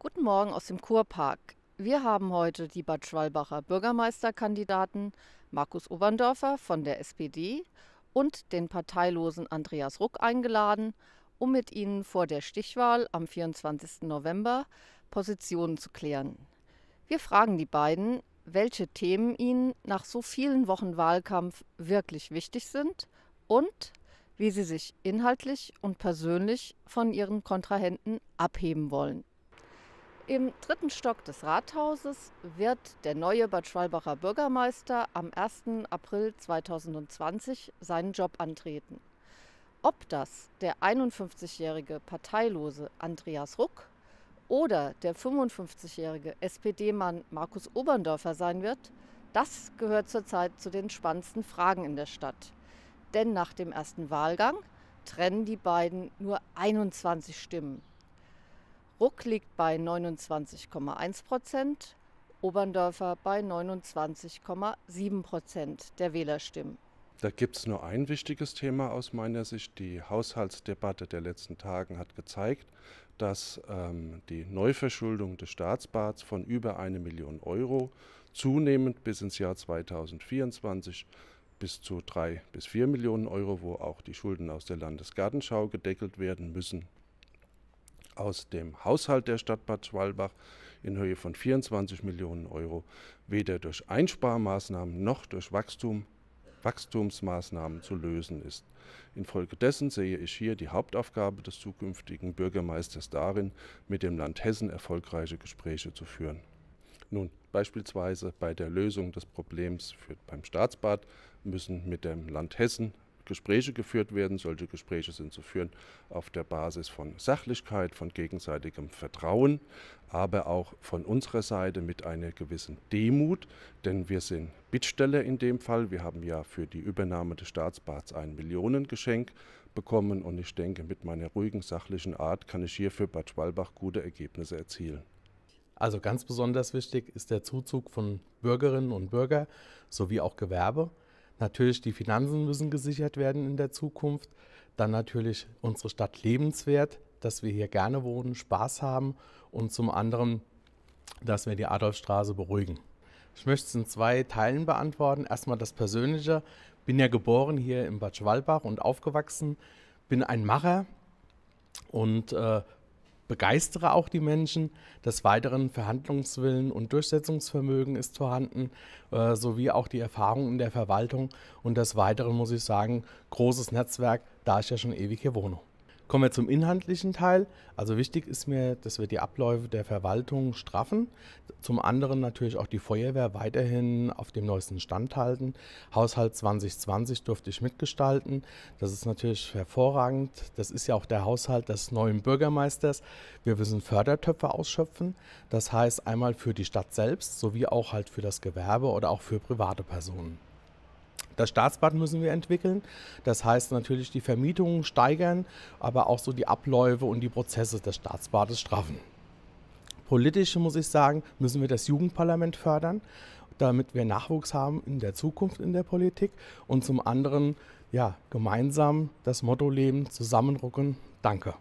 Guten Morgen aus dem Kurpark. Wir haben heute die Bad Schwalbacher Bürgermeisterkandidaten Markus Oberndorfer von der SPD und den parteilosen Andreas Ruck eingeladen, um mit ihnen vor der Stichwahl am 24. November Positionen zu klären. Wir fragen die beiden, welche Themen ihnen nach so vielen Wochen Wahlkampf wirklich wichtig sind und wie sie sich inhaltlich und persönlich von ihren Kontrahenten abheben wollen. Im dritten Stock des Rathauses wird der neue Bad Schwalbacher Bürgermeister am 1. April 2020 seinen Job antreten. Ob das der 51-jährige Parteilose Andreas Ruck oder der 55-jährige SPD-Mann Markus Oberndorfer sein wird, das gehört zurzeit zu den spannendsten Fragen in der Stadt. Denn nach dem ersten Wahlgang trennen die beiden nur 21 Stimmen. Ruck liegt bei 29,1 Prozent, Oberndorfer bei 29,7 Prozent der Wählerstimmen. Da gibt es nur ein wichtiges Thema aus meiner Sicht. Die Haushaltsdebatte der letzten Tagen hat gezeigt, dass ähm, die Neuverschuldung des Staatsbads von über eine Million Euro zunehmend bis ins Jahr 2024 bis zu drei bis vier Millionen Euro, wo auch die Schulden aus der Landesgartenschau gedeckelt werden müssen, aus dem Haushalt der Stadt Bad Schwalbach in Höhe von 24 Millionen Euro weder durch Einsparmaßnahmen noch durch Wachstum, Wachstumsmaßnahmen zu lösen ist. Infolgedessen sehe ich hier die Hauptaufgabe des zukünftigen Bürgermeisters darin, mit dem Land Hessen erfolgreiche Gespräche zu führen. Nun, beispielsweise bei der Lösung des Problems für, beim Staatsbad müssen mit dem Land Hessen Gespräche geführt werden. Solche Gespräche sind zu führen auf der Basis von Sachlichkeit, von gegenseitigem Vertrauen, aber auch von unserer Seite mit einer gewissen Demut, denn wir sind Bittsteller in dem Fall. Wir haben ja für die Übernahme des Staatsbads ein Millionengeschenk bekommen und ich denke, mit meiner ruhigen, sachlichen Art kann ich hier für Bad Schwalbach gute Ergebnisse erzielen. Also ganz besonders wichtig ist der Zuzug von Bürgerinnen und Bürgern sowie auch Gewerbe. Natürlich, die Finanzen müssen gesichert werden in der Zukunft. Dann natürlich unsere Stadt lebenswert, dass wir hier gerne wohnen, Spaß haben und zum anderen, dass wir die Adolfstraße beruhigen. Ich möchte es in zwei Teilen beantworten. Erstmal das Persönliche. Bin ja geboren hier in Bad Schwalbach und aufgewachsen. Bin ein Macher und äh, begeistere auch die Menschen. Des Weiteren Verhandlungswillen und Durchsetzungsvermögen ist vorhanden, äh, sowie auch die Erfahrung in der Verwaltung. Und des Weiteren muss ich sagen, großes Netzwerk, da ich ja schon ewig hier wohne. Kommen wir zum inhaltlichen Teil. Also wichtig ist mir, dass wir die Abläufe der Verwaltung straffen. Zum anderen natürlich auch die Feuerwehr weiterhin auf dem neuesten Stand halten. Haushalt 2020 durfte ich mitgestalten. Das ist natürlich hervorragend. Das ist ja auch der Haushalt des neuen Bürgermeisters. Wir müssen Fördertöpfe ausschöpfen. Das heißt einmal für die Stadt selbst sowie auch halt für das Gewerbe oder auch für private Personen. Das Staatsbad müssen wir entwickeln. Das heißt natürlich die Vermietungen steigern, aber auch so die Abläufe und die Prozesse des Staatsbades straffen. Politisch muss ich sagen, müssen wir das Jugendparlament fördern, damit wir Nachwuchs haben in der Zukunft in der Politik und zum anderen ja gemeinsam das Motto leben, zusammenrucken. Danke.